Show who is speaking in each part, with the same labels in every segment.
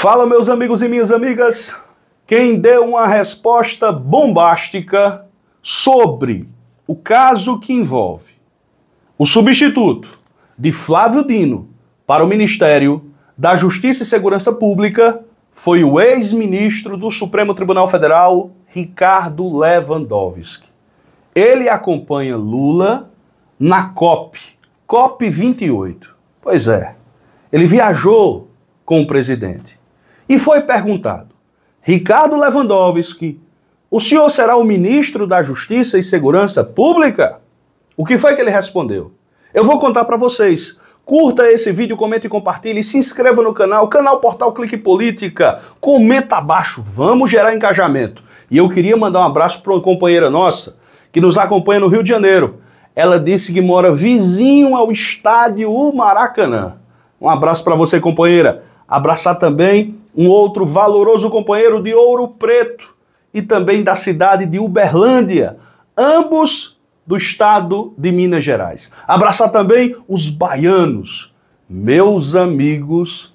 Speaker 1: Fala, meus amigos e minhas amigas. Quem deu uma resposta bombástica sobre o caso que envolve o substituto de Flávio Dino para o Ministério da Justiça e Segurança Pública foi o ex-ministro do Supremo Tribunal Federal, Ricardo Lewandowski. Ele acompanha Lula na COP, COP 28. Pois é, ele viajou com o presidente. E foi perguntado: Ricardo Lewandowski, o senhor será o ministro da Justiça e Segurança Pública? O que foi que ele respondeu? Eu vou contar para vocês. Curta esse vídeo, comente e compartilhe, se inscreva no canal, canal Portal Clique Política, comenta abaixo, vamos gerar engajamento. E eu queria mandar um abraço para uma companheira nossa que nos acompanha no Rio de Janeiro. Ela disse que mora vizinho ao estádio Maracanã. Um abraço para você, companheira. Abraçar também um outro valoroso companheiro de Ouro Preto e também da cidade de Uberlândia, ambos do estado de Minas Gerais. Abraçar também os baianos. Meus amigos,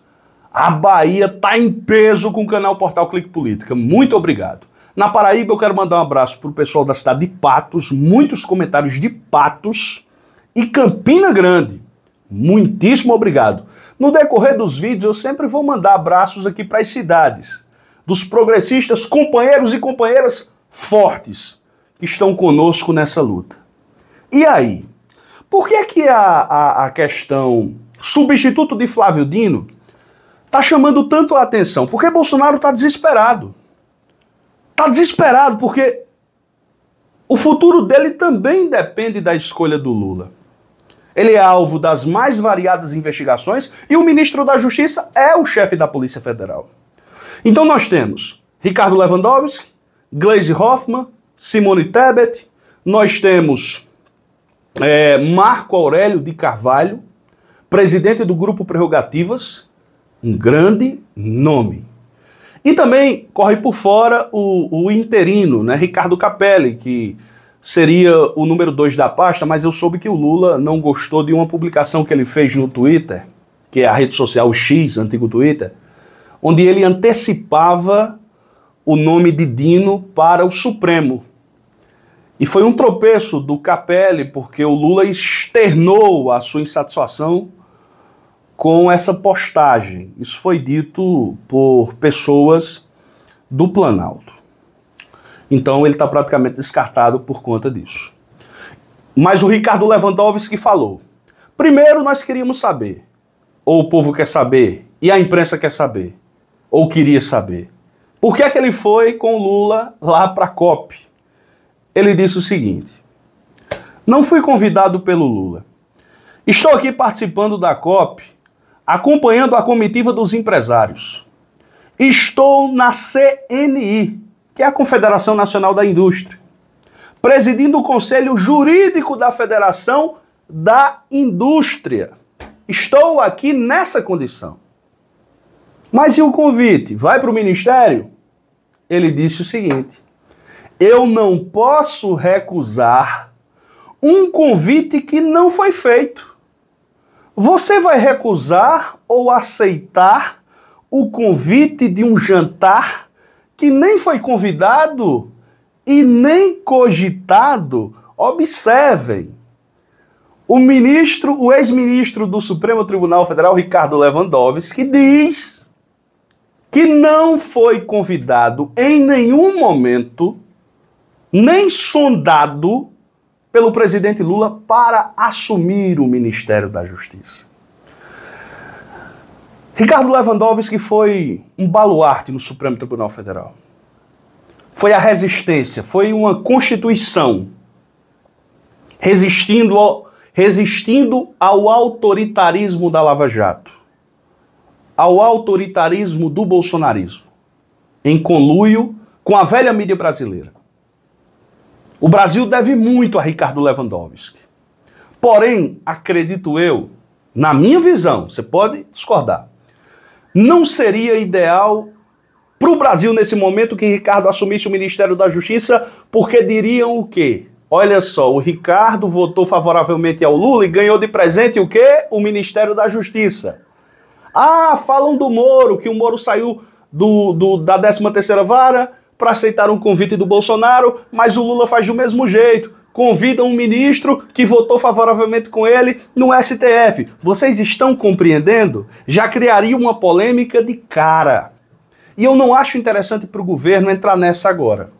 Speaker 1: a Bahia está em peso com o canal Portal Clique Política. Muito obrigado. Na Paraíba, eu quero mandar um abraço para o pessoal da cidade de Patos, muitos comentários de Patos e Campina Grande. Muitíssimo obrigado. No decorrer dos vídeos, eu sempre vou mandar abraços aqui para as cidades, dos progressistas, companheiros e companheiras fortes que estão conosco nessa luta. E aí? Por que é que a, a, a questão substituto de Flávio Dino está chamando tanto a atenção? Porque Bolsonaro está desesperado. Está desesperado porque o futuro dele também depende da escolha do Lula. Ele é alvo das mais variadas investigações e o ministro da Justiça é o chefe da Polícia Federal. Então nós temos Ricardo Lewandowski, Glaze Hoffmann, Simone Tebet, nós temos é, Marco Aurélio de Carvalho, presidente do Grupo Prerrogativas, um grande nome. E também corre por fora o, o interino, né, Ricardo Capelli, que seria o número 2 da pasta, mas eu soube que o Lula não gostou de uma publicação que ele fez no Twitter, que é a rede social X, antigo Twitter, onde ele antecipava o nome de Dino para o Supremo. E foi um tropeço do Capelli, porque o Lula externou a sua insatisfação com essa postagem. Isso foi dito por pessoas do Planalto. Então ele está praticamente descartado por conta disso. Mas o Ricardo Lewandowski falou: primeiro nós queríamos saber, ou o povo quer saber, e a imprensa quer saber, ou queria saber, por que é que ele foi com Lula lá para a COP? Ele disse o seguinte: não fui convidado pelo Lula. Estou aqui participando da COP, acompanhando a comitiva dos empresários. Estou na CNI, que é a Confederação Nacional da Indústria, presidindo o Conselho Jurídico da Federação da Indústria. Estou aqui nessa condição. Mas e o convite? Vai para o ministério? Ele disse o seguinte: eu não posso recusar um convite que não foi feito. Você vai recusar ou aceitar o convite de um jantar que nem foi convidado e nem cogitado. Observem. O ministro, o ex-ministro do Supremo Tribunal Federal, Ricardo Lewandowski, diz que não foi convidado em nenhum momento, nem sondado pelo presidente Lula para assumir o Ministério da Justiça. Ricardo Lewandowski foi um baluarte no Supremo Tribunal Federal. Foi a resistência, foi uma constituição resistindo ao, resistindo ao autoritarismo da Lava Jato, ao autoritarismo do bolsonarismo, em conluio com a velha mídia brasileira. O Brasil deve muito a Ricardo Lewandowski. Porém, acredito eu, na minha visão, você pode discordar, não seria ideal para o Brasil nesse momento que Ricardo assumisse o Ministério da Justiça, porque diriam o quê? Olha só, o Ricardo votou favoravelmente ao Lula e ganhou de presente o quê? O Ministério da Justiça. Ah, falam do Moro, que o Moro saiu do, do da 13ª vara para aceitar um convite do Bolsonaro, mas o Lula faz do mesmo jeito convida um ministro que votou favoravelmente com ele no STF. Vocês estão compreendendo? Já criaria uma polêmica de cara. E eu não acho interessante para o governo entrar nessa agora.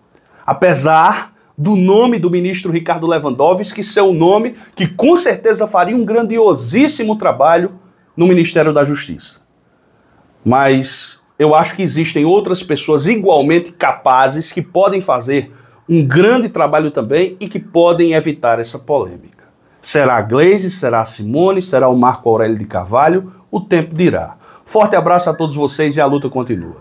Speaker 1: Apesar do nome do ministro Ricardo Lewandowski ser um nome que com certeza faria um grandiosíssimo trabalho no Ministério da Justiça. Mas eu acho que existem outras pessoas igualmente capazes que podem fazer um grande trabalho também e que podem evitar essa polêmica. Será a Glaze, será a Simone, será o Marco Aurélio de Carvalho? O tempo dirá. Forte abraço a todos vocês e a luta continua.